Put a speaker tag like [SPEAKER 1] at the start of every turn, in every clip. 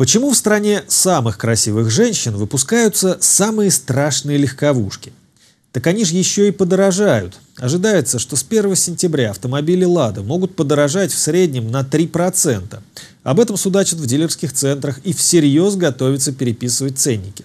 [SPEAKER 1] Почему в стране самых красивых женщин выпускаются самые страшные легковушки? Так они же еще и подорожают. Ожидается, что с 1 сентября автомобили «Лада» могут подорожать в среднем на 3%. Об этом судачат в дилерских центрах и всерьез готовятся переписывать ценники.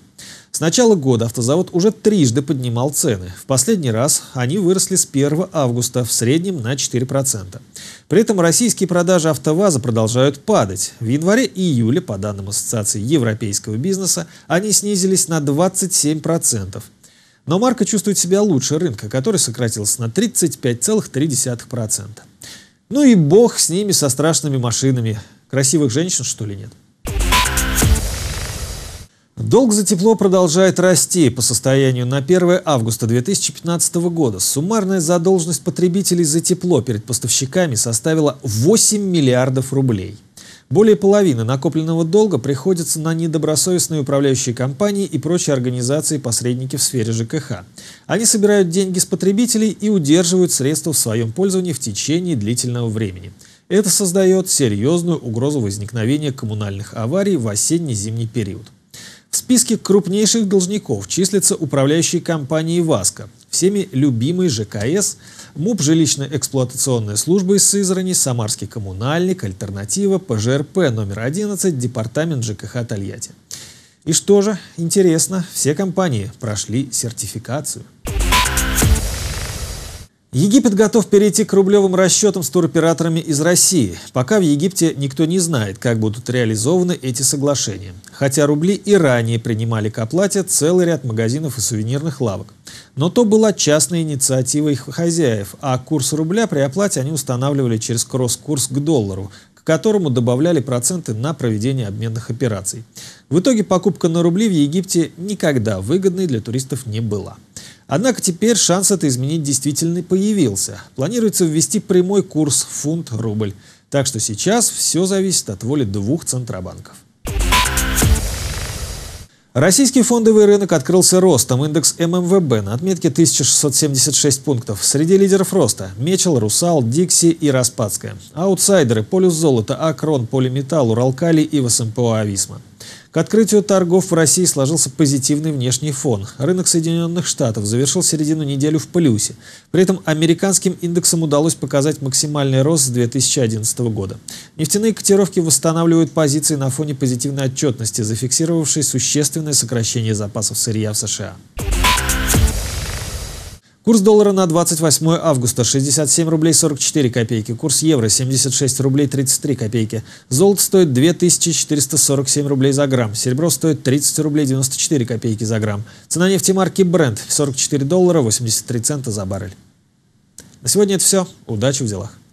[SPEAKER 1] С начала года автозавод уже трижды поднимал цены. В последний раз они выросли с 1 августа в среднем на 4%. При этом российские продажи автоваза продолжают падать. В январе и июле, по данным Ассоциации европейского бизнеса, они снизились на 27%. Но марка чувствует себя лучше рынка, который сократился на 35,3%. Ну и бог с ними, со страшными машинами. Красивых женщин, что ли, нет? Долг за тепло продолжает расти. По состоянию на 1 августа 2015 года суммарная задолженность потребителей за тепло перед поставщиками составила 8 миллиардов рублей. Более половины накопленного долга приходится на недобросовестные управляющие компании и прочие организации-посредники в сфере ЖКХ. Они собирают деньги с потребителей и удерживают средства в своем пользовании в течение длительного времени. Это создает серьезную угрозу возникновения коммунальных аварий в осенне-зимний период списке крупнейших должников числятся управляющие компании «Васко», всеми любимый ЖКС, МУП жилищно-эксплуатационной службы из Сызрани, Самарский коммунальник, Альтернатива, ПЖРП номер 11, Департамент ЖКХ Тольятти. И что же, интересно, все компании прошли сертификацию. Египет готов перейти к рублевым расчетам с туроператорами из России. Пока в Египте никто не знает, как будут реализованы эти соглашения. Хотя рубли и ранее принимали к оплате целый ряд магазинов и сувенирных лавок. Но то была частная инициатива их хозяев, а курс рубля при оплате они устанавливали через кросс-курс к доллару, к которому добавляли проценты на проведение обменных операций. В итоге покупка на рубли в Египте никогда выгодной для туристов не была. Однако теперь шанс это изменить действительно появился. Планируется ввести прямой курс фунт-рубль. Так что сейчас все зависит от воли двух центробанков. Российский фондовый рынок открылся ростом. Индекс ММВБ на отметке 1676 пунктов. Среди лидеров роста – Мечел, Русал, Дикси и Распадская. Аутсайдеры – Полюс Золота, Акрон, Полиметалл, Уралкали и ВСМПО Ависма. К открытию торгов в России сложился позитивный внешний фон. Рынок Соединенных Штатов завершил середину недели в плюсе. При этом американским индексам удалось показать максимальный рост с 2011 года. Нефтяные котировки восстанавливают позиции на фоне позитивной отчетности, зафиксировавшей существенное сокращение запасов сырья в США. Курс доллара на 28 августа 67 рублей 44 копейки. Курс евро 76 рублей 33 копейки. Золото стоит 2447 рублей за грамм. Серебро стоит 30 рублей 94 копейки за грамм. Цена нефти марки Brent 44 доллара 83 цента за баррель. На сегодня это все. Удачи в делах.